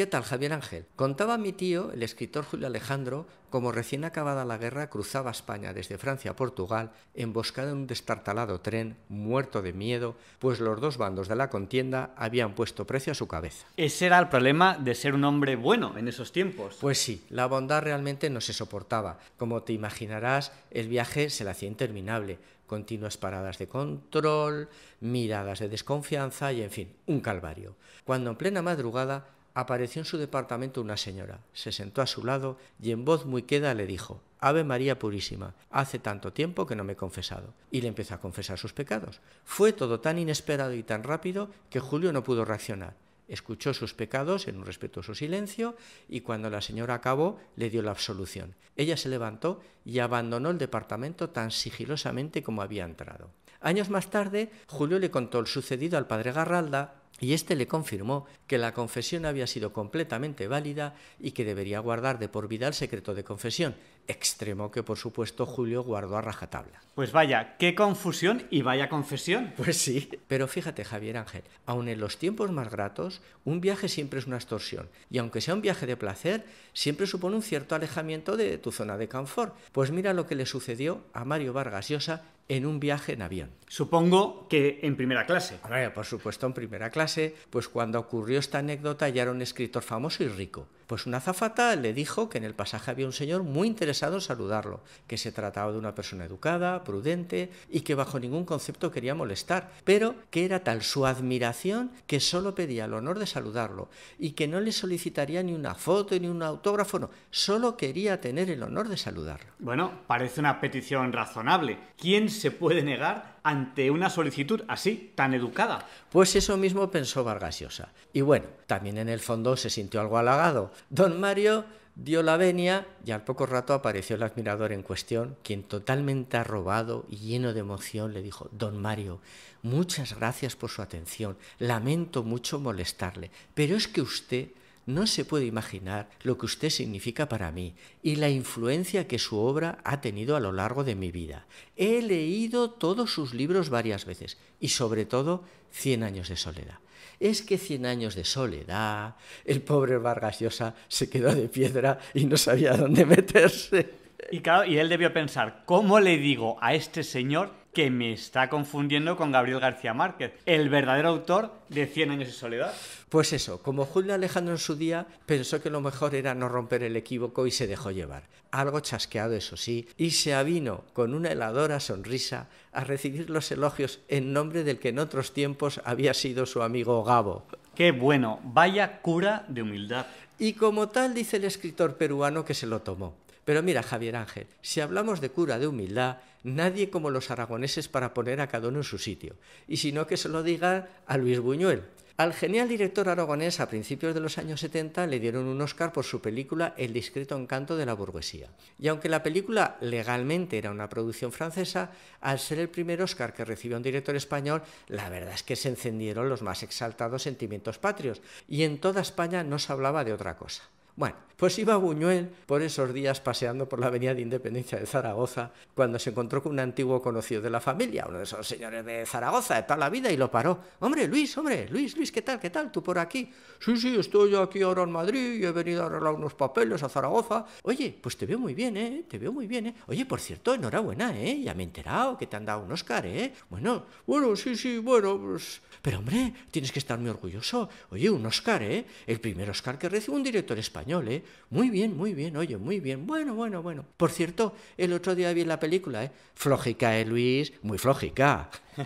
¿Qué tal, Javier Ángel? Contaba mi tío, el escritor Julio Alejandro, como recién acabada la guerra cruzaba España desde Francia a Portugal, emboscado en un destartalado tren, muerto de miedo, pues los dos bandos de la contienda habían puesto precio a su cabeza. Ese era el problema de ser un hombre bueno en esos tiempos. Pues sí, la bondad realmente no se soportaba. Como te imaginarás, el viaje se le hacía interminable, continuas paradas de control, miradas de desconfianza y, en fin, un calvario. Cuando en plena madrugada apareció en su departamento una señora, se sentó a su lado y en voz muy queda le dijo, Ave María Purísima, hace tanto tiempo que no me he confesado. Y le empezó a confesar sus pecados. Fue todo tan inesperado y tan rápido que Julio no pudo reaccionar. Escuchó sus pecados en un respetuoso silencio y cuando la señora acabó le dio la absolución. Ella se levantó y abandonó el departamento tan sigilosamente como había entrado. Años más tarde, Julio le contó el sucedido al padre Garralda, y este le confirmó que la confesión había sido completamente válida y que debería guardar de por vida el secreto de confesión, extremo que por supuesto Julio guardó a rajatabla. Pues vaya, qué confusión y vaya confesión. Pues sí. Pero fíjate, Javier Ángel, aun en los tiempos más gratos, un viaje siempre es una extorsión. Y aunque sea un viaje de placer, siempre supone un cierto alejamiento de tu zona de confort. Pues mira lo que le sucedió a Mario Vargas Llosa en un viaje en avión. Supongo que en primera clase. por supuesto en primera clase, pues cuando ocurrió esta anécdota ya era un escritor famoso y rico. Pues una azafata le dijo que en el pasaje había un señor muy interesante saludarlo, que se trataba de una persona educada, prudente y que bajo ningún concepto quería molestar, pero que era tal su admiración que solo pedía el honor de saludarlo y que no le solicitaría ni una foto ni un autógrafo, no, solo quería tener el honor de saludarlo. Bueno, parece una petición razonable. ¿Quién se puede negar ante una solicitud así, tan educada. Pues eso mismo pensó Vargas Llosa. Y bueno, también en el fondo se sintió algo halagado. Don Mario dio la venia y al poco rato apareció el admirador en cuestión, quien totalmente arrobado y lleno de emoción le dijo, Don Mario, muchas gracias por su atención, lamento mucho molestarle, pero es que usted no se puede imaginar lo que usted significa para mí y la influencia que su obra ha tenido a lo largo de mi vida. He leído todos sus libros varias veces y sobre todo Cien años de soledad es que Cien años de soledad, el pobre Vargas Llosa se quedó de piedra y no sabía dónde meterse. Y, claro, y él debió pensar, ¿cómo le digo a este señor que me está confundiendo con Gabriel García Márquez, el verdadero autor de Cien años de soledad. Pues eso, como Julio Alejandro en su día pensó que lo mejor era no romper el equívoco y se dejó llevar. Algo chasqueado, eso sí, y se avino con una heladora sonrisa a recibir los elogios en nombre del que en otros tiempos había sido su amigo Gabo. Qué bueno, vaya cura de humildad. Y como tal dice el escritor peruano que se lo tomó. Pero mira, Javier Ángel, si hablamos de cura de humildad, nadie como los aragoneses para poner a cada uno en su sitio, y sino que se lo diga a Luis Buñuel. Al genial director aragonés a principios de los años 70 le dieron un Oscar por su película El discreto encanto de la burguesía. Y aunque la película legalmente era una producción francesa, al ser el primer Oscar que recibió un director español, la verdad es que se encendieron los más exaltados sentimientos patrios, y en toda España no se hablaba de otra cosa. Bueno, pues iba Buñuel por esos días paseando por la avenida de Independencia de Zaragoza cuando se encontró con un antiguo conocido de la familia, uno de esos señores de Zaragoza de toda la vida, y lo paró. Hombre, Luis, hombre, Luis, Luis, ¿qué tal, qué tal? ¿Tú por aquí? Sí, sí, estoy aquí ahora en Madrid y he venido a arreglar unos papeles a Zaragoza. Oye, pues te veo muy bien, ¿eh? Te veo muy bien, ¿eh? Oye, por cierto, enhorabuena, ¿eh? Ya me he enterado que te han dado un Oscar, ¿eh? Bueno, bueno, sí, sí, bueno, pues... Pero hombre, tienes que estar muy orgulloso. Oye, un Oscar, ¿eh? El primer Oscar que recibe un director español. ¿eh? Muy bien, muy bien, oye, muy bien. Bueno, bueno, bueno. Por cierto, el otro día vi la película, ¿eh? Flojica, ¿eh, Luis? Muy flójica.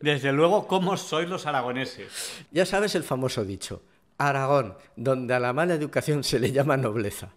Desde luego, ¿cómo sois los aragoneses? Ya sabes el famoso dicho. Aragón, donde a la mala educación se le llama nobleza.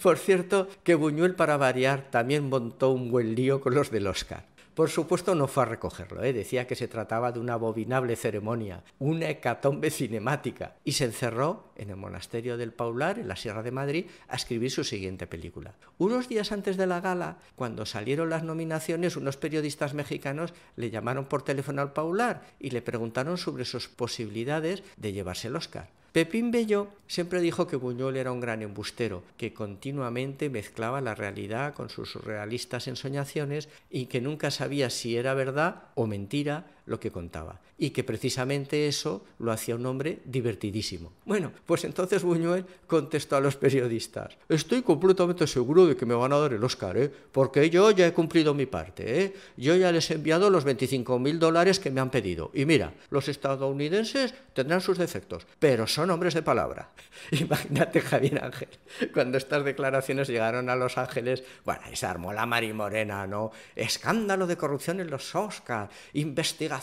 Por cierto, que Buñuel, para variar, también montó un buen lío con los del Oscar. Por supuesto no fue a recogerlo, ¿eh? decía que se trataba de una abominable ceremonia, una hecatombe cinemática, y se encerró en el monasterio del Paular, en la Sierra de Madrid, a escribir su siguiente película. Unos días antes de la gala, cuando salieron las nominaciones, unos periodistas mexicanos le llamaron por teléfono al Paular y le preguntaron sobre sus posibilidades de llevarse el Oscar. Pepín Bello siempre dijo que Buñuel era un gran embustero, que continuamente mezclaba la realidad con sus surrealistas ensoñaciones y que nunca sabía si era verdad o mentira lo que contaba. Y que precisamente eso lo hacía un hombre divertidísimo. Bueno, pues entonces Buñuel contestó a los periodistas, estoy completamente seguro de que me van a dar el Oscar, ¿eh? porque yo ya he cumplido mi parte, ¿eh? yo ya les he enviado los 25 mil dólares que me han pedido. Y mira, los estadounidenses tendrán sus defectos, pero son hombres de palabra. Imagínate Javier Ángel, cuando estas declaraciones llegaron a Los Ángeles, bueno, se armó la morena, ¿no? Escándalo de corrupción en los Oscars, investigación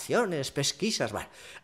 pesquisas.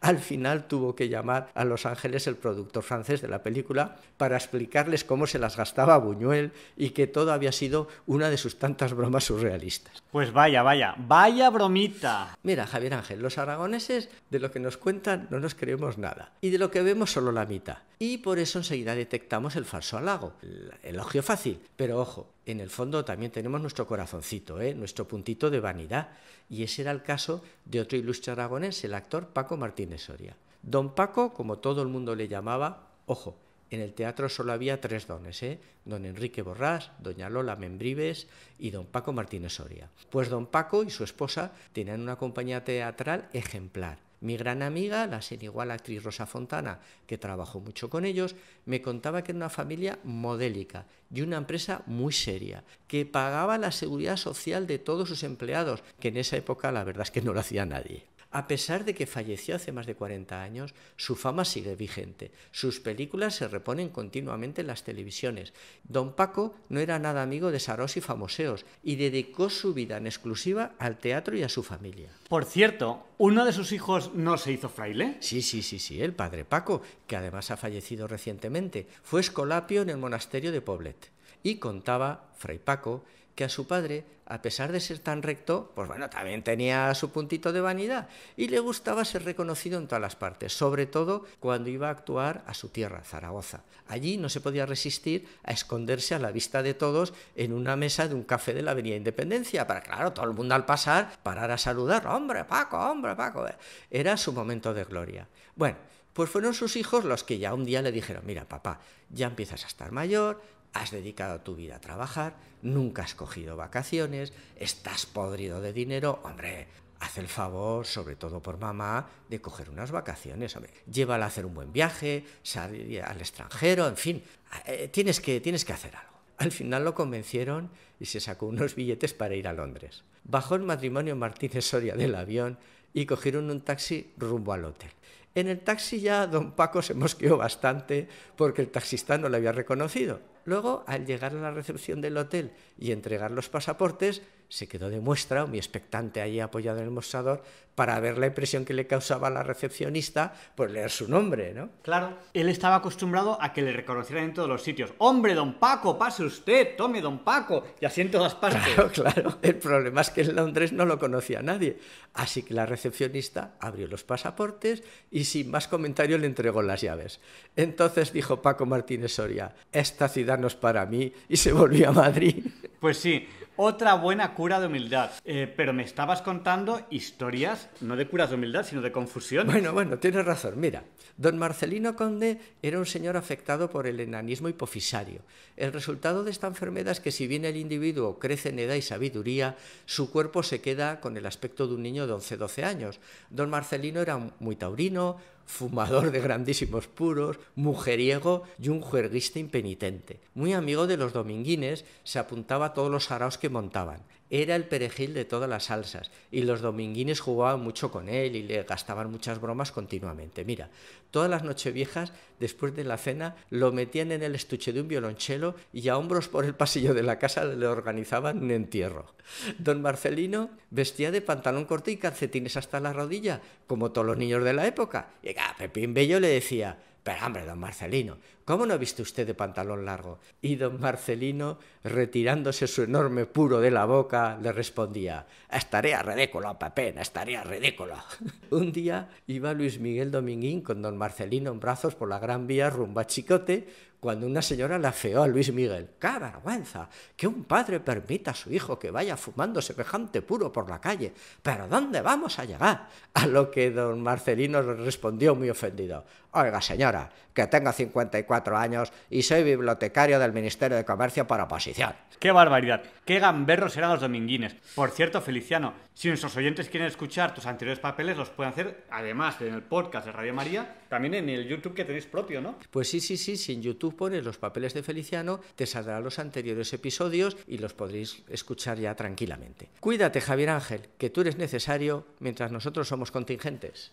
al final tuvo que llamar a Los Ángeles el productor francés de la película para explicarles cómo se las gastaba Buñuel y que todo había sido una de sus tantas bromas surrealistas. Pues vaya, vaya, vaya bromita. Mira, Javier Ángel, los aragoneses de lo que nos cuentan no nos creemos nada y de lo que vemos solo la mitad y por eso enseguida detectamos el falso halago, el elogio fácil. Pero ojo, en el fondo también tenemos nuestro corazoncito, ¿eh? nuestro puntito de vanidad. Y ese era el caso de otro ilustre aragonés, el actor Paco Martínez Soria. Don Paco, como todo el mundo le llamaba, ojo, en el teatro solo había tres dones, ¿eh? don Enrique Borrás, doña Lola Membrives y don Paco Martínez Soria. Pues don Paco y su esposa tenían una compañía teatral ejemplar mi gran amiga, la igual actriz Rosa Fontana, que trabajó mucho con ellos, me contaba que era una familia modélica y una empresa muy seria, que pagaba la seguridad social de todos sus empleados, que en esa época la verdad es que no lo hacía nadie. A pesar de que falleció hace más de 40 años, su fama sigue vigente. Sus películas se reponen continuamente en las televisiones. Don Paco no era nada amigo de Saros y famoseos y dedicó su vida en exclusiva al teatro y a su familia. Por cierto, ¿uno de sus hijos no se hizo fraile? Sí, sí, sí, sí, el padre Paco, que además ha fallecido recientemente, fue escolapio en el monasterio de Poblet y contaba, Fray Paco, que a su padre, a pesar de ser tan recto, pues bueno, también tenía su puntito de vanidad y le gustaba ser reconocido en todas las partes, sobre todo cuando iba a actuar a su tierra, Zaragoza. Allí no se podía resistir a esconderse a la vista de todos en una mesa de un café de la Avenida Independencia, para claro, todo el mundo al pasar parar a saludar, hombre, Paco, hombre, Paco. Eh. Era su momento de gloria. Bueno, pues fueron sus hijos los que ya un día le dijeron, mira papá, ya empiezas a estar mayor, has dedicado tu vida a trabajar, nunca has cogido vacaciones, estás podrido de dinero, hombre, haz el favor, sobre todo por mamá, de coger unas vacaciones, hombre, llévala a hacer un buen viaje, salir al extranjero, en fin, eh, tienes, que, tienes que hacer algo. Al final lo convencieron y se sacó unos billetes para ir a Londres. Bajó el matrimonio Martínez Soria del avión y cogieron un taxi rumbo al hotel. En el taxi ya don Paco se mosqueó bastante porque el taxista no le había reconocido. Luego, al llegar a la recepción del hotel y entregar los pasaportes, se quedó de muestra, mi expectante allí apoyado en el mostrador, para ver la impresión que le causaba la recepcionista por leer su nombre, ¿no? Claro, él estaba acostumbrado a que le reconocieran en todos los sitios. ¡Hombre, don Paco, pase usted! ¡Tome, don Paco! Y así en todas partes. Claro, claro. El problema es que en Londres no lo conocía nadie. Así que la recepcionista abrió los pasaportes y sin más comentario le entregó las llaves. Entonces dijo Paco Martínez Soria, esta ciudad no es para mí, y se volvió a Madrid. Pues sí, otra buena cura de humildad. Eh, pero me estabas contando historias, no de curas de humildad, sino de confusión. Bueno, bueno, tienes razón. Mira, don Marcelino Conde era un señor afectado por el enanismo hipofisario. El resultado de esta enfermedad es que si bien el individuo crece en edad y sabiduría, su cuerpo se queda con el aspecto de un niño de 11-12 años. Don Marcelino era muy taurino, fumador de grandísimos puros, mujeriego y un juerguista impenitente. Muy amigo de los dominguines, se apuntaba a todos los saraos que montaban era el perejil de todas las salsas y los dominguines jugaban mucho con él y le gastaban muchas bromas continuamente. Mira, todas las viejas, después de la cena, lo metían en el estuche de un violonchelo y a hombros por el pasillo de la casa le organizaban un entierro. Don Marcelino vestía de pantalón corto y calcetines hasta la rodilla, como todos los niños de la época. Y a ah, Pepín Bello le decía, pero hombre, don Marcelino, ¿cómo no viste usted de pantalón largo? Y don Marcelino, retirándose su enorme puro de la boca, le respondía, estaría ridículo, Pepín, estaría ridículo. Un día iba Luis Miguel Dominguín con don Marcelino en brazos por la gran vía rumbo Chicote, cuando una señora la feó a Luis Miguel. ¡Qué vergüenza! Que un padre permita a su hijo que vaya fumando semejante puro por la calle. ¿Pero dónde vamos a llegar? A lo que don Marcelino le respondió muy ofendido. Oiga, señora, que tengo 54 años y soy bibliotecario del Ministerio de Comercio para oposición. ¡Qué barbaridad! ¡Qué gamberros eran los dominguines! Por cierto, Feliciano, si nuestros oyentes quieren escuchar tus anteriores papeles, los pueden hacer, además en el podcast de Radio María, también en el YouTube que tenéis propio, ¿no? Pues sí, sí, sí. Si en YouTube pones los papeles de Feliciano, te saldrán los anteriores episodios y los podréis escuchar ya tranquilamente. Cuídate, Javier Ángel, que tú eres necesario mientras nosotros somos contingentes.